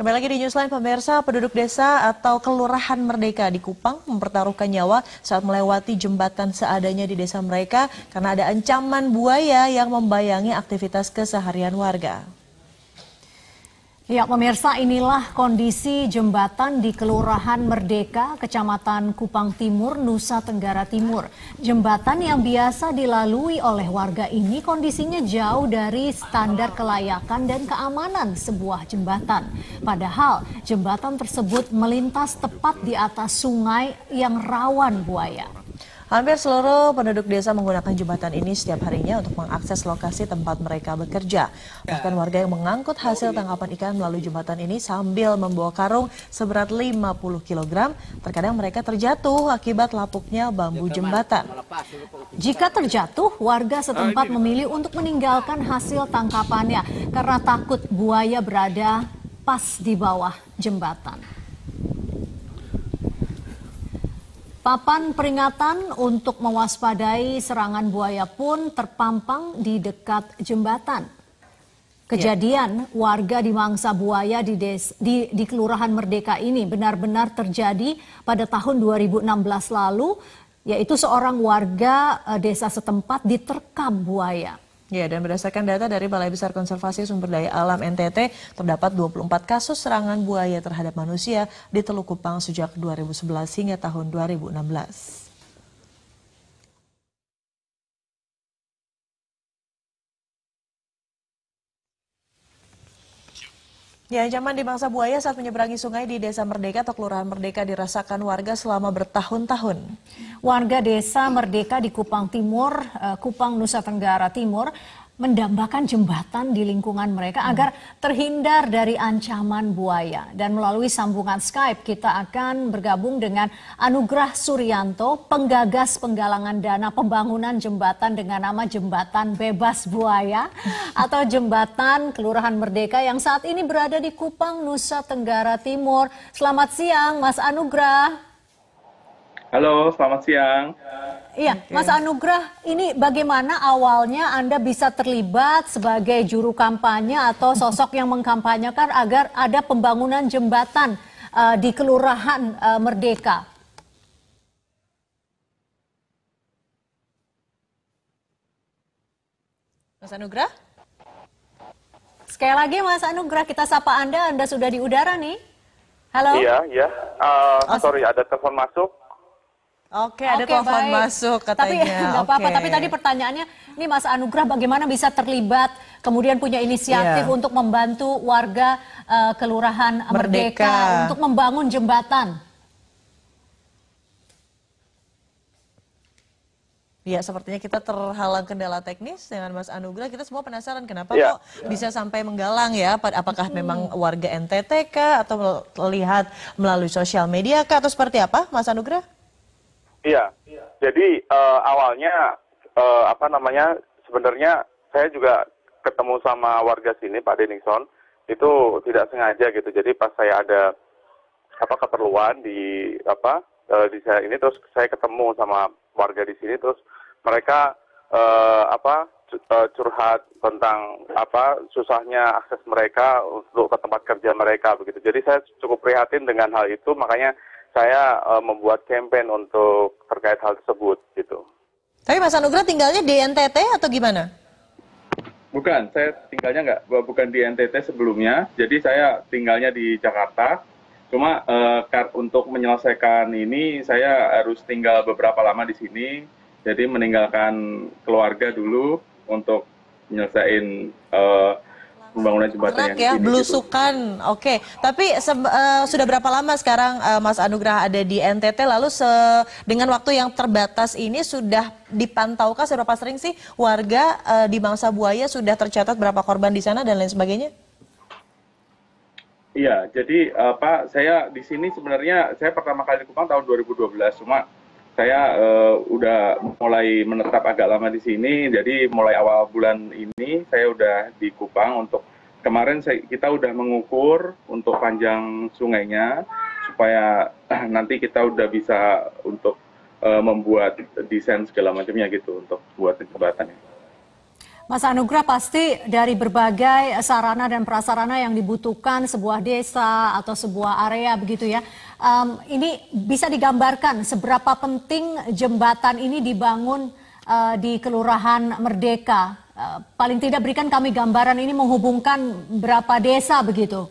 Kembali lagi di Newsline pemirsa, penduduk desa atau kelurahan Merdeka di Kupang mempertaruhkan nyawa saat melewati jembatan seadanya di desa mereka karena ada ancaman buaya yang membayangi aktivitas keseharian warga. Ya, pemirsa inilah kondisi jembatan di Kelurahan Merdeka, Kecamatan Kupang Timur, Nusa Tenggara Timur. Jembatan yang biasa dilalui oleh warga ini kondisinya jauh dari standar kelayakan dan keamanan sebuah jembatan. Padahal jembatan tersebut melintas tepat di atas sungai yang rawan buaya. Hampir seluruh penduduk desa menggunakan jembatan ini setiap harinya untuk mengakses lokasi tempat mereka bekerja. Bahkan warga yang mengangkut hasil tangkapan ikan melalui jembatan ini sambil membawa karung seberat 50 kg, terkadang mereka terjatuh akibat lapuknya bambu jembatan. Jika terjatuh, warga setempat memilih untuk meninggalkan hasil tangkapannya karena takut buaya berada pas di bawah jembatan. Papan peringatan untuk mewaspadai serangan buaya pun terpampang di dekat jembatan. Kejadian ya. warga di mangsa buaya di, des, di, di Kelurahan Merdeka ini benar-benar terjadi pada tahun 2016 lalu, yaitu seorang warga eh, desa setempat diterkam buaya. Ya, dan berdasarkan data dari Balai Besar Konservasi Sumber Daya Alam NTT, terdapat 24 kasus serangan buaya terhadap manusia di Teluk Kupang sejak 2011 hingga tahun 2016. Ya, zaman di bangsa buaya saat menyeberangi sungai di Desa Merdeka atau Kelurahan Merdeka dirasakan warga selama bertahun-tahun. Warga Desa Merdeka di Kupang Timur, eh, Kupang Nusa Tenggara Timur mendambakan jembatan di lingkungan mereka hmm. agar terhindar dari ancaman buaya. Dan melalui sambungan Skype kita akan bergabung dengan Anugrah Suryanto, penggagas penggalangan dana pembangunan jembatan dengan nama Jembatan Bebas Buaya atau Jembatan Kelurahan Merdeka yang saat ini berada di Kupang, Nusa Tenggara Timur. Selamat siang Mas Anugrah. Halo, selamat siang. Iya, okay. Mas Anugrah, ini bagaimana awalnya Anda bisa terlibat sebagai juru kampanye atau sosok yang mengkampanyekan agar ada pembangunan jembatan uh, di Kelurahan uh, Merdeka? Mas Anugrah? Sekali lagi Mas Anugrah, kita sapa Anda, Anda sudah di udara nih. Halo? Iya, iya. Uh, sorry, ada telepon masuk. Oke, ada Oke, telepon masuk katanya. Tapi nggak apa-apa. Tapi tadi pertanyaannya, ini Mas Anugrah bagaimana bisa terlibat, kemudian punya inisiatif yeah. untuk membantu warga uh, kelurahan Merdeka. Merdeka untuk membangun jembatan. Ya, sepertinya kita terhalang kendala teknis dengan Mas Anugrah. Kita semua penasaran kenapa ya, kok ya. bisa sampai menggalang ya? Apakah hmm. memang warga NTT kah atau melihat melalui sosial media kah atau seperti apa, Mas Anugrah? Iya. iya jadi eh, awalnya eh, apa namanya sebenarnya saya juga ketemu sama warga sini pak denison itu tidak sengaja gitu jadi pas saya ada apa keperluan di apa eh, di saya ini terus saya ketemu sama warga di sini terus mereka apa curhat tentang apa susahnya akses mereka untuk ke tempat kerja mereka begitu. Jadi saya cukup prihatin dengan hal itu makanya saya uh, membuat campaign untuk terkait hal tersebut gitu. Tapi Mas Anugrah tinggalnya di NTT atau gimana? Bukan, saya tinggalnya nggak, bukan di NTT sebelumnya. Jadi saya tinggalnya di Jakarta. Cuma eh, untuk menyelesaikan ini saya harus tinggal beberapa lama di sini. Jadi meninggalkan keluarga dulu untuk menyelesaikan uh, pembangunan jembatan Enak yang ya, gitu. belusukan. Oke, okay. tapi uh, sudah berapa lama sekarang uh, Mas Anugrah ada di NTT? Lalu dengan waktu yang terbatas ini sudah dipantaukah seberapa sering sih warga uh, di Bangsa Buaya sudah tercatat berapa korban di sana dan lain sebagainya? Iya, jadi Pak, Saya di sini sebenarnya saya pertama kali di Kupang tahun 2012, cuma saya uh, udah mulai menetap agak lama di sini, jadi mulai awal bulan ini saya udah di Kupang untuk kemarin saya, kita udah mengukur untuk panjang sungainya supaya uh, nanti kita udah bisa untuk uh, membuat desain segala macamnya gitu untuk buat ini. Mas Anugrah pasti dari berbagai sarana dan prasarana yang dibutuhkan sebuah desa atau sebuah area begitu ya. Um, ini bisa digambarkan seberapa penting jembatan ini dibangun uh, di Kelurahan Merdeka. Uh, paling tidak berikan kami gambaran ini menghubungkan berapa desa begitu.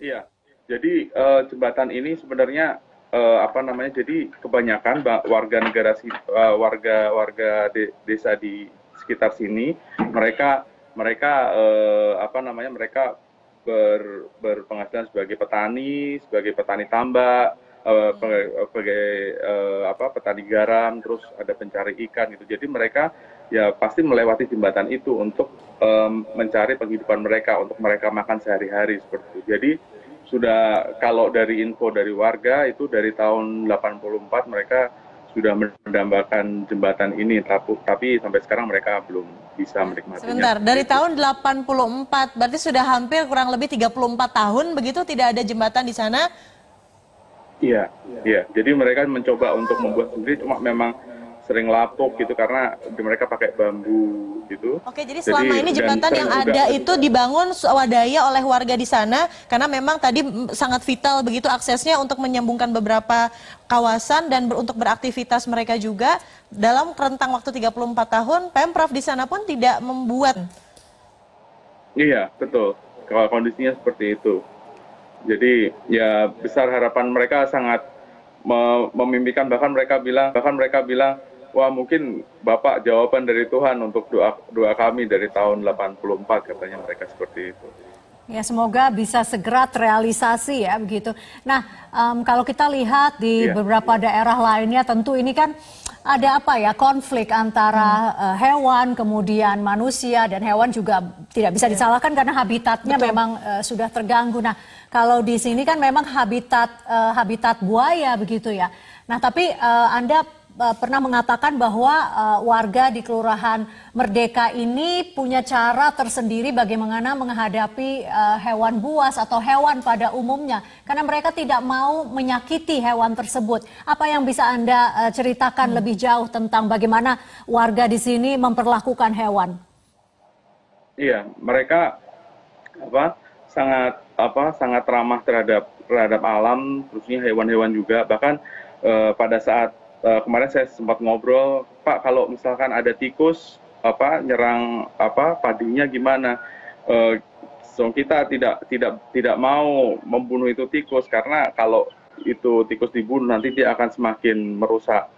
Iya, jadi uh, jembatan ini sebenarnya uh, apa namanya jadi kebanyakan warga negara uh, warga warga de desa di sekitar sini mereka mereka eh, apa namanya mereka berpenghasilan sebagai petani sebagai petani tambak eh, sebagai eh, apa petani garam terus ada pencari ikan gitu jadi mereka ya pasti melewati jembatan itu untuk eh, mencari penghidupan mereka untuk mereka makan sehari-hari seperti itu jadi sudah kalau dari info dari warga itu dari tahun 84 mereka sudah mendambakan jembatan ini, tapi sampai sekarang mereka belum bisa menikmatinya. Sebentar, dari gitu. tahun 84, berarti sudah hampir kurang lebih 34 tahun begitu tidak ada jembatan di sana? Iya, iya, iya. Jadi mereka mencoba untuk membuat sendiri, cuma memang sering lapuk gitu karena mereka pakai bambu gitu. Oke, jadi selama jadi, ini jembatan yang ada itu dibangun swadaya oleh warga di sana karena memang tadi sangat vital begitu aksesnya untuk menyambungkan beberapa kawasan dan ber, untuk beraktivitas mereka juga dalam rentang waktu 34 tahun Pemprov di sana pun tidak membuat Iya, betul. Kalau kondisinya seperti itu. Jadi ya besar harapan mereka sangat memimpikan bahkan mereka bilang bahkan mereka bilang wah mungkin Bapak jawaban dari Tuhan untuk doa doa kami dari tahun 84 katanya mereka seperti itu. Ya semoga bisa segera terrealisasi ya begitu. Nah um, kalau kita lihat di ya. beberapa daerah lainnya tentu ini kan ada apa ya konflik antara hmm. uh, hewan kemudian manusia dan hewan juga tidak bisa ya. disalahkan karena habitatnya Betul. memang uh, sudah terganggu. Nah kalau di sini kan memang habitat uh, habitat buaya begitu ya. Nah tapi uh, Anda Eh, pernah mengatakan bahwa uh, warga di Kelurahan Merdeka ini punya cara tersendiri bagaimana menghadapi uh, hewan buas atau hewan pada umumnya karena mereka tidak mau menyakiti hewan tersebut. Apa yang bisa Anda uh, ceritakan hmm. lebih jauh tentang bagaimana warga di sini memperlakukan hewan? Iya, mereka apa sangat apa sangat ramah terhadap terhadap alam, terusnya hewan-hewan juga bahkan pada saat Eh, kemarin saya sempat ngobrol, Pak kalau misalkan ada tikus apa nyerang apa padinya gimana? Uh, eh, so kita tidak tidak tidak mau membunuh itu tikus karena kalau itu tikus dibunuh nanti dia akan semakin merusak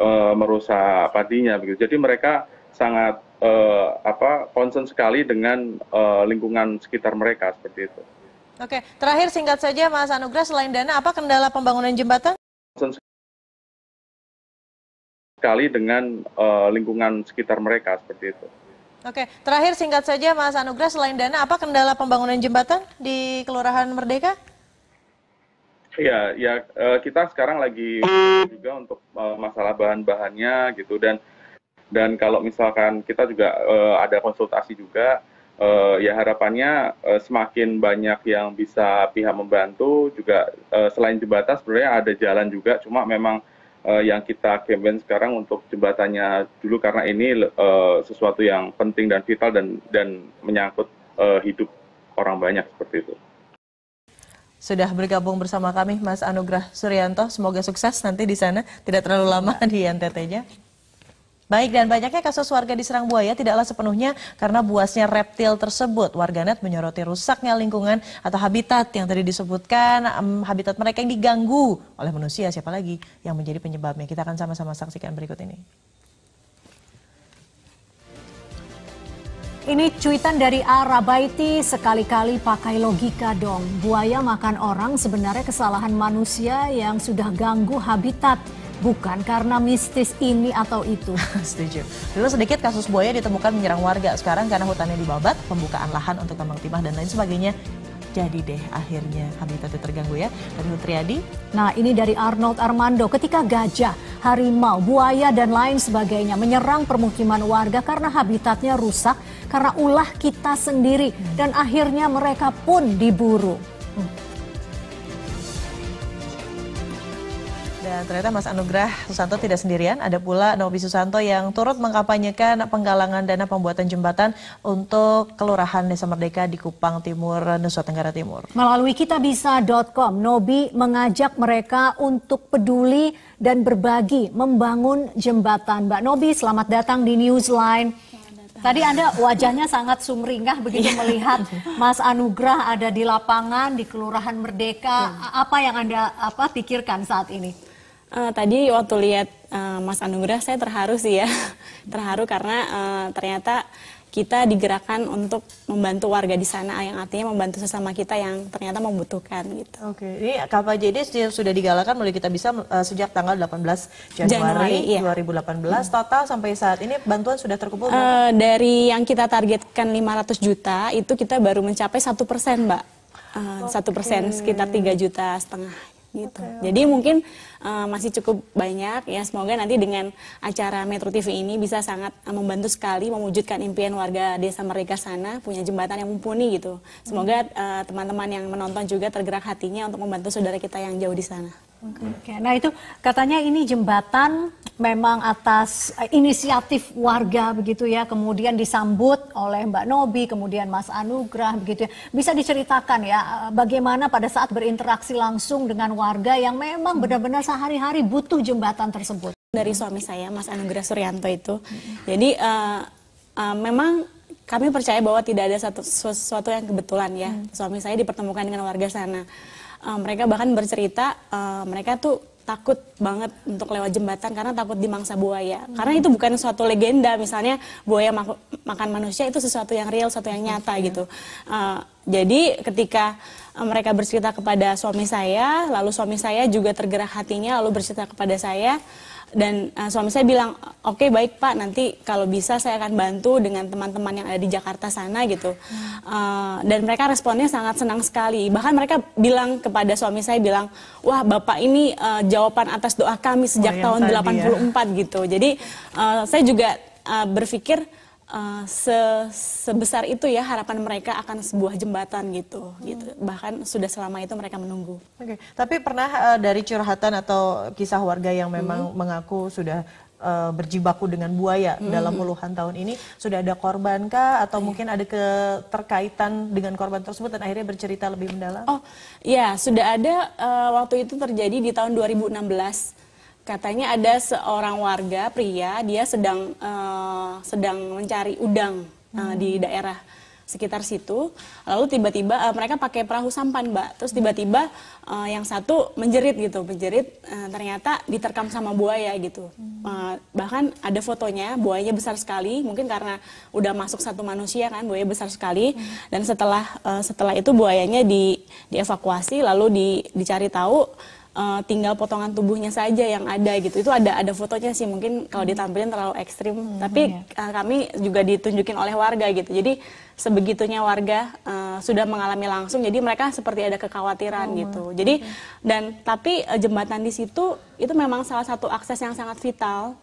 uh, merusak padinya begitu. Jadi mereka sangat uh, apa concern sekali dengan uh, lingkungan sekitar mereka seperti itu. Oke, terakhir singkat saja Mas Anugrah selain dana apa kendala pembangunan jembatan? sekali dengan uh, lingkungan sekitar mereka seperti itu. Oke, terakhir singkat saja Mas Anugrah, selain dana, apa kendala pembangunan jembatan di Kelurahan Merdeka? Iya, ya eh, kita sekarang lagi juga untuk eh, masalah bahan-bahannya gitu dan dan kalau misalkan kita juga ada konsultasi juga ya harapannya semakin banyak yang bisa pihak membantu juga selain jembatan sebenarnya ada jalan juga cuma memang Eh, yang kita campaign sekarang untuk jembatannya dulu karena ini eh, sesuatu yang penting dan vital dan dan menyangkut eh, hidup orang banyak seperti itu. Sudah bergabung bersama kami Mas Anugrah Suryanto. Semoga sukses nanti di sana, tidak terlalu lama iya. di NTT-nya. Baik, dan banyaknya kasus warga diserang buaya tidaklah sepenuhnya karena buasnya reptil tersebut. Warganet menyoroti rusaknya lingkungan atau habitat yang tadi disebutkan, um, habitat mereka yang diganggu oleh manusia, siapa lagi yang menjadi penyebabnya. Kita akan sama-sama saksikan berikut ini. Ini cuitan dari Arabaiti, sekali-kali pakai logika dong. Buaya makan orang sebenarnya kesalahan manusia yang sudah ganggu habitat bukan karena mistis ini atau itu. Setuju. Dulu sedikit kasus buaya ditemukan menyerang warga. Sekarang karena hutannya dibabat, pembukaan lahan untuk tambang timah dan lain sebagainya jadi deh akhirnya habitatnya terganggu ya. Dari Nutriadi. Nah ini dari Arnold Armando. Ketika gajah, harimau, buaya dan lain sebagainya menyerang permukiman warga karena habitatnya rusak karena ulah kita sendiri. Hmm. Dan akhirnya mereka pun diburu. Hmm. Dan iya, ternyata Mas Anugrah Susanto tidak sendirian, ada pula Nobi Susanto yang turut mengkampanyekan penggalangan dana pembuatan jembatan untuk Kelurahan Desa Merdeka di Kupang Timur, Nusa Tenggara Timur. Melalui kitabisa.com, Nobi mengajak mereka untuk peduli dan berbagi membangun jembatan. Mbak Nobi, selamat datang di Newsline. Tadi Anda wajahnya sangat sumringah begitu iya. melihat Mas Anugrah ada di lapangan di Kelurahan Merdeka. Iya. Apa yang Anda apa pikirkan saat ini? Uh, tadi waktu lihat uh, Mas Anugrah saya terharu sih ya. terharu karena uh, ternyata kita digerakkan untuk membantu warga di sana yang artinya membantu sesama kita yang ternyata membutuhkan gitu. Oke, ini KPJD sudah digalakan mulai kita bisa uh, sejak tanggal 18 Januari, Januari iya. 2018 hmm. total sampai saat ini bantuan sudah terkumpul Uh, dari yang kita targetkan 500 juta itu kita baru mencapai satu persen, Mbak. Satu uh, persen okay. sekitar tiga juta setengah gitu. Okay, Jadi mungkin uh, masih cukup banyak ya semoga nanti dengan acara Metro TV ini bisa sangat eh, membantu sekali mewujudkan impian warga Desa mereka sana punya jembatan yang mumpuni gitu. Semoga hmm. eh, teman-teman uh, teman -teman yang menonton juga tergerak hatinya untuk membantu saudara kita yang jauh di sana. Oke, nah itu katanya ini jembatan memang atas eh, inisiatif warga begitu ya, kemudian disambut oleh Mbak Nobi, kemudian Mas Anugrah begitu ya. Bisa diceritakan ya eh, bagaimana pada saat berinteraksi langsung dengan warga yang memang hmm. benar-benar sehari-hari butuh jembatan tersebut. Dari suami saya Mas Anugrah Suryanto itu, jadi uh, uh, memang kami percaya bahwa tidak ada satu sesuatu yang kebetulan ya. Hmm. Suami saya dipertemukan dengan warga sana uh, mereka bahkan bercerita uh, mereka tuh takut banget untuk lewat jembatan karena takut dimangsa buaya. Hmm. Karena itu bukan suatu legenda misalnya buaya mak makan manusia itu sesuatu yang real, sesuatu yang nyata hmm. gitu. Uh, jadi ketika mereka bercerita kepada suami saya, lalu suami saya juga tergerak hatinya lalu bercerita kepada saya dan uh, suami saya bilang oke okay, baik pak nanti kalau bisa saya akan bantu dengan teman-teman yang ada di Jakarta sana gitu uh, dan mereka responnya sangat senang sekali bahkan mereka bilang kepada suami saya bilang wah bapak ini uh, jawaban atas doa kami sejak oh, tahun 84 ya. gitu jadi uh, saya juga uh, berpikir Eh, se sebesar itu ya harapan mereka akan sebuah jembatan gitu, gitu. hmm. gitu bahkan sudah selama itu mereka menunggu. Oke, okay. tapi pernah uh, dari curhatan atau kisah warga yang memang hmm. mengaku sudah uh, berjibaku dengan buaya hmm. dalam puluhan tahun ini sudah ada korbankah atau iya. mungkin ada keterkaitan dengan korban tersebut dan akhirnya bercerita lebih mendalam? Oh, ya sudah ada uh, waktu itu terjadi di tahun 2016 Katanya ada seorang warga pria dia sedang uh, sedang mencari udang uh, di daerah sekitar situ. Lalu tiba-tiba uh, mereka pakai perahu sampan, Mbak. Terus tiba-tiba uh, yang satu menjerit gitu, menjerit uh, ternyata diterkam sama buaya gitu. Hmm. Uh, bahkan ada fotonya, buayanya besar sekali, mungkin karena udah masuk satu manusia kan, buaya besar sekali. Hmm. Dan setelah uh, setelah itu buayanya di dievakuasi lalu di, dicari tahu uh, tinggal potongan tubuhnya saja yang ada gitu. Itu ada ada fotonya sih mungkin kalau hmm. ditampilin terlalu ekstrim. Hmm, Tapi iya. uh, kami juga ditunjukin oleh warga gitu. Jadi sebegitunya warga uh, sudah mengalami langsung. Jadi mereka seperti ada kekhawatiran oh, gitu. Jadi okay. dan tapi uh, jembatan di situ itu memang salah satu akses yang sangat vital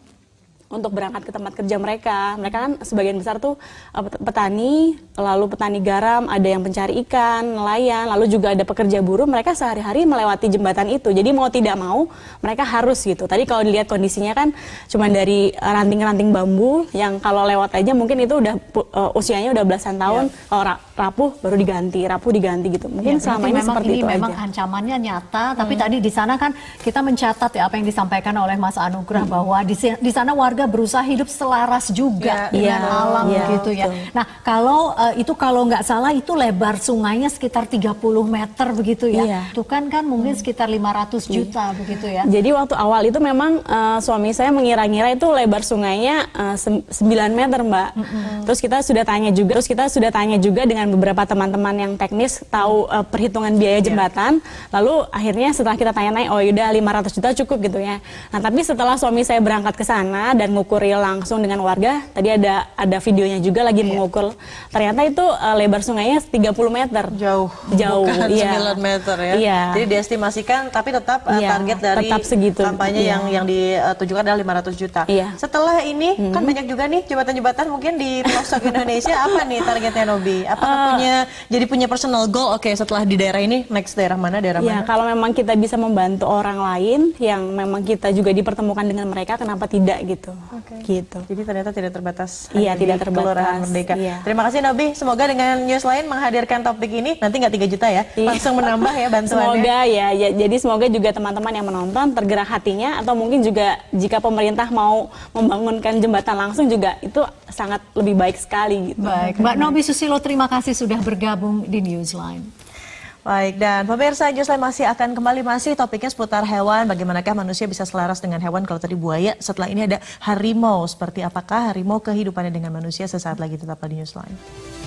untuk berangkat ke tempat kerja mereka. Mereka kan sebagian besar tuh eh, petani, lalu petani garam, ada yang pencari ikan, nelayan, lalu juga ada pekerja buruh. Mereka sehari-hari melewati jembatan itu. Jadi mau tidak mau mereka harus gitu. Tadi kalau dilihat kondisinya kan cuma dari ranting-ranting bambu yang kalau lewat aja mungkin itu udah uh, usianya udah belasan iya. tahun. Ya. Kalau rapuh baru diganti, rapuh diganti gitu. Iya, mungkin ya, selama ini memang seperti ini itu memang aja. ancamannya nyata, tapi hmm. tadi di sana kan kita mencatat ya apa yang disampaikan oleh Mas Anugrah hmm. bahwa di, di sana warga keluarga berusaha hidup selaras juga ya, dengan ya, alam ya, gitu ya. Nah kalau uh, itu kalau nggak salah itu lebar sungainya sekitar 30 meter begitu ya. ya. Itu kan kan mungkin hmm. sekitar 500 iya. juta ya. begitu ya. Jadi waktu awal itu memang uh, suami saya mengira-ngira itu lebar sungainya uh, eh, 9 meter mbak. -hmm. Terus kita sudah tanya juga, terus kita sudah tanya juga dengan beberapa teman-teman yang teknis tahu uh, perhitungan biaya iya. jembatan. Ya. Lalu akhirnya setelah kita tanya naik, oh yaudah 500 juta cukup gitu ya. Nah tapi setelah suami saya berangkat ke sana dan ngukur real langsung dengan warga. Tadi ada ada videonya juga lagi yeah. mengukur. Ternyata itu uh, lebar sungainya 30 meter. Jauh. Jauh. Bukan yeah. Iya. 9 meter ya. Yeah. Jadi diestimasikan tapi tetap uh, eh, yeah. target dari tetap segitu. kampanye yeah. yang yang ditujukan adalah 500 juta. Iya. Setelah ini hmm. kan banyak juga nih jembatan-jembatan mungkin di pelosok Indonesia apa nih targetnya Nobi? apa uh, eh. punya jadi punya personal goal? Oke, okay, setelah di daerah ini next daerah mana daerah yeah, mana? kalau memang kita bisa membantu orang lain yang memang kita juga dipertemukan dengan mereka kenapa tidak gitu. Okay. Gitu. Jadi ternyata tidak terbatas. Iya, tidak terbatas. Merdeka. Iya. Terima kasih Nobi. Semoga dengan news lain menghadirkan topik ini nanti nggak tiga juta ya. Iya. Langsung menambah ya bantuannya. Semoga ya, ya. Jadi semoga juga teman-teman yang menonton tergerak hatinya atau mungkin juga jika pemerintah mau membangunkan jembatan langsung juga itu sangat lebih baik sekali gitu. Baik. Mbak Nobi Susilo terima kasih sudah bergabung di Newsline. Baik, dan pemirsa Newsline masih akan kembali masih topiknya seputar hewan, bagaimanakah manusia bisa selaras dengan hewan kalau tadi buaya, setelah ini ada harimau, seperti apakah harimau kehidupannya dengan manusia sesaat lagi tetap di Newsline.